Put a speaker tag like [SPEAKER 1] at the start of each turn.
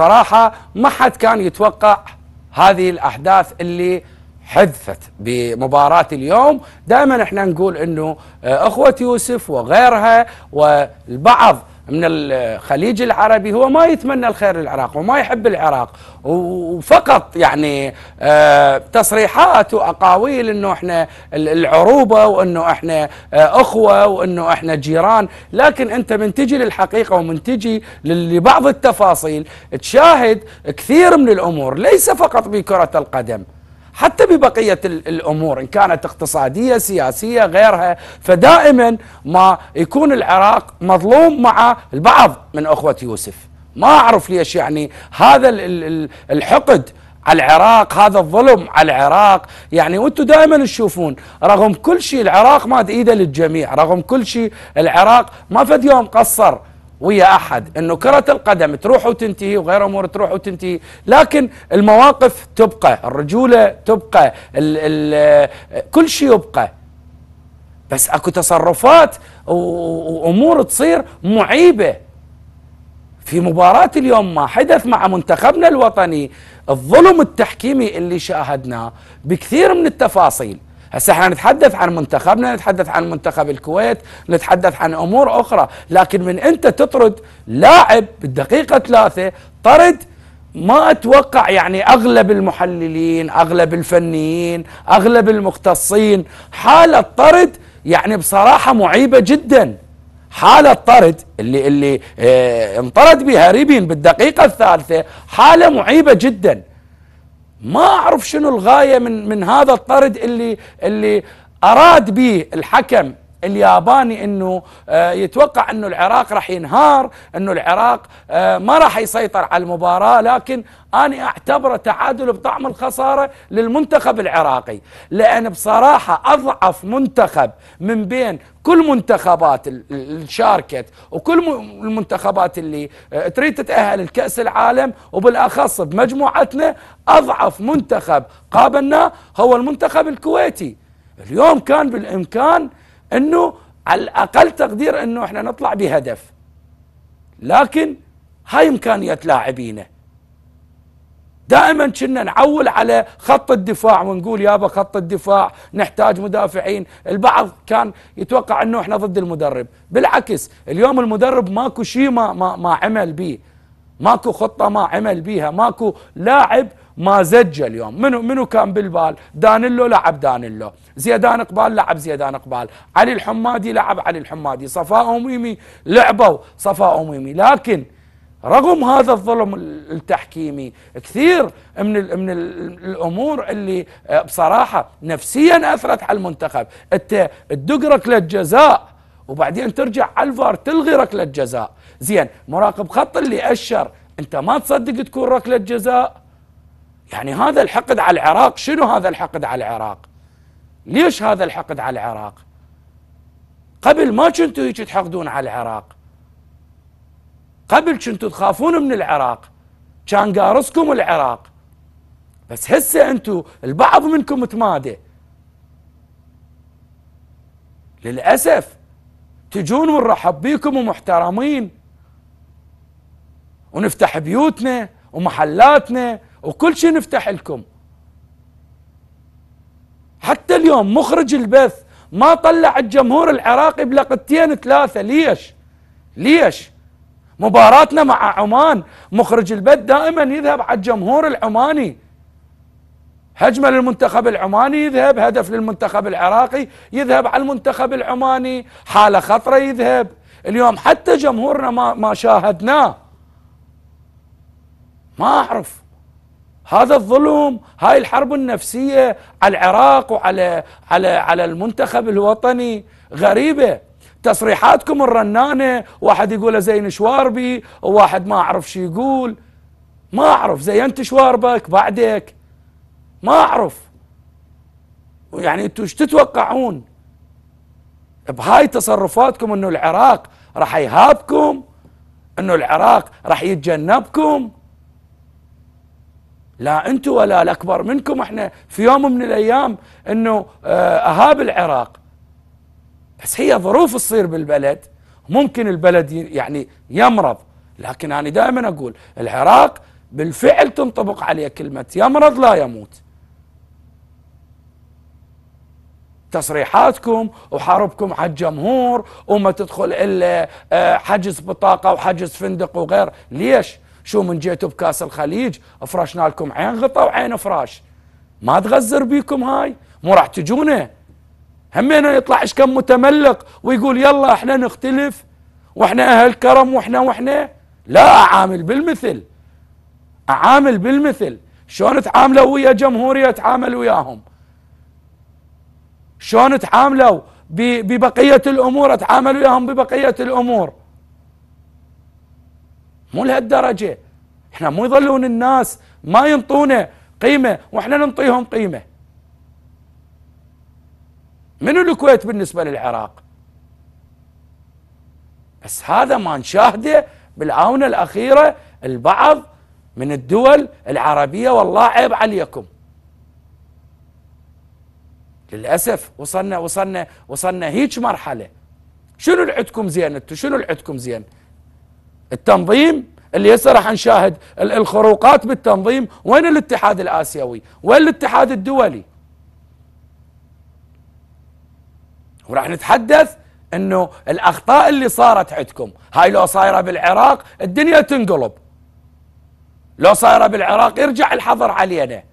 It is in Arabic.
[SPEAKER 1] صراحة ما حد كان يتوقع هذه الأحداث اللي حدثت بمباراة اليوم دائما احنا نقول انه آه، اخوة يوسف وغيرها والبعض من الخليج العربي هو ما يتمنى الخير للعراق وما يحب العراق وفقط يعني آه، تصريحات واقاويل انه احنا العروبه وانه احنا آه، اخوه وانه احنا جيران لكن انت من تجي للحقيقه ومن تجي لبعض التفاصيل تشاهد كثير من الامور ليس فقط بكره القدم حتى ببقية الأمور إن كانت اقتصادية سياسية غيرها فدائما ما يكون العراق مظلوم مع البعض من أخوة يوسف ما أعرف ليش يعني هذا الحقد على العراق هذا الظلم على العراق يعني وانتم دائما تشوفون رغم كل شيء العراق ما ايده للجميع رغم كل شيء العراق ما فد يوم قصر ويا احد انه كره القدم تروح وتنتهي وغير امور تروح وتنتهي لكن المواقف تبقى الرجوله تبقى الـ الـ كل شيء يبقى بس اكو تصرفات وامور تصير معيبه في مباراة اليوم ما حدث مع منتخبنا الوطني الظلم التحكيمي اللي شاهدناه بكثير من التفاصيل هسه احنا نتحدث عن منتخبنا نتحدث عن منتخب الكويت نتحدث عن امور اخرى لكن من انت تطرد لاعب بالدقيقه ثلاثه طرد ما اتوقع يعني اغلب المحللين اغلب الفنيين اغلب المختصين حاله طرد يعني بصراحه معيبه جدا حالة طرد اللي اللي اه انطرد بها ريبين بالدقيقة الثالثة حالة معيبة جداً ما اعرف شنو الغايه من من هذا الطرد اللي اللي اراد به الحكم الياباني انه آه، يتوقع انه العراق راح ينهار انه العراق آه، ما راح يسيطر على المباراه لكن انا اعتبره تعادل بطعم الخساره للمنتخب العراقي لان بصراحه اضعف منتخب من بين كل منتخبات الشاركت وكل المنتخبات اللي آه، تريد تتاهل لكاس العالم وبالاخص بمجموعتنا اضعف منتخب قابلناه هو المنتخب الكويتي اليوم كان بالامكان انه على الاقل تقدير انه احنا نطلع بهدف لكن هاي امكانيه لاعبينا دائما كنا نعول على خط الدفاع ونقول يابا خط الدفاع نحتاج مدافعين البعض كان يتوقع انه احنا ضد المدرب بالعكس اليوم المدرب ماكو شيء ما ما, ما عمل به ماكو خطه ما عمل بيها ماكو لاعب ما زج اليوم منو منو كان بالبال دانيلو لعب دانيلو زيدان اقبال لعب زيدان اقبال علي الحمادي لعب علي الحمادي صفاء اميمي لعبوا صفاء اميمي لكن رغم هذا الظلم التحكيمي كثير من من الامور اللي آه، بصراحه نفسيا اثرت على المنتخب انت تدق ركله جزاء وبعدين ترجع على الفار تلغي ركله جزاء زين مراقب خط اللي اشر انت ما تصدق تكون ركله جزاء يعني هذا الحقد على العراق شنو هذا الحقد على العراق ليش هذا الحقد على العراق قبل ما كنتوا هيك تحقدون على العراق قبل كنتوا تخافون من العراق كان قارصكم العراق بس هسه انتوا البعض منكم تماده للاسف تجون ونرحب بيكم ومحترمين ونفتح بيوتنا ومحلاتنا وكل شيء نفتح لكم حتى اليوم مخرج البث ما طلع الجمهور العراقي بلقطتين ثلاثة ليش ليش مباراتنا مع عمان مخرج البث دائما يذهب على الجمهور العماني هجمة للمنتخب العماني يذهب هدف للمنتخب العراقي يذهب على المنتخب العماني حالة خطرة يذهب اليوم حتى جمهورنا ما, ما شاهدناه ما أعرف هذا الظلم هاي الحرب النفسية على العراق وعلى على على المنتخب الوطني غريبة تصريحاتكم الرنانة واحد يقول زين شواربي وواحد ما أعرف شو يقول ما أعرف زينت شواربك بعدك ما أعرف يعني أنتوا ايش تتوقعون بهاي تصرفاتكم أنه العراق راح يهابكم أنه العراق راح يتجنبكم لا انتم ولا الاكبر منكم احنا في يوم من الايام انه آه، اهاب العراق بس هي ظروف تصير بالبلد ممكن البلد يعني يمرض لكن انا دائما اقول العراق بالفعل تنطبق عليه كلمه يمرض لا يموت تصريحاتكم وحربكم على الجمهور وما تدخل الا آه، حجز بطاقه وحجز فندق وغير ليش شو من جيتوا بكاس الخليج افرشنا لكم عين غطا وعين فراش ما تغزر بيكم هاي مو راح تجونا همين يطلع ايش كم متملق ويقول يلا احنا نختلف واحنا اهل كرم واحنا واحنا لا اعامل بالمثل اعامل بالمثل شلون تعاملوا ويا جمهوريه تعاملوا وياهم شلون تعاملوا ببقيه الامور اتعامل وياهم ببقيه الامور مو لهالدرجه احنا مو يظلون الناس ما ينطونا قيمه واحنا ننطيهم قيمه منو الكويت بالنسبه للعراق بس هذا ما نشاهده بالعونة الاخيره البعض من الدول العربيه والله عيب عليكم للاسف وصلنا وصلنا وصلنا هيك مرحله شنو اللي عندكم زين انتو شنو اللي عندكم زين التنظيم اللي هسه راح نشاهد الخروقات بالتنظيم وين الاتحاد الاسيوي؟ وين الاتحاد الدولي؟ وراح نتحدث انه الاخطاء اللي صارت عندكم هاي لو صايره بالعراق الدنيا تنقلب لو صايره بالعراق يرجع الحظر علينا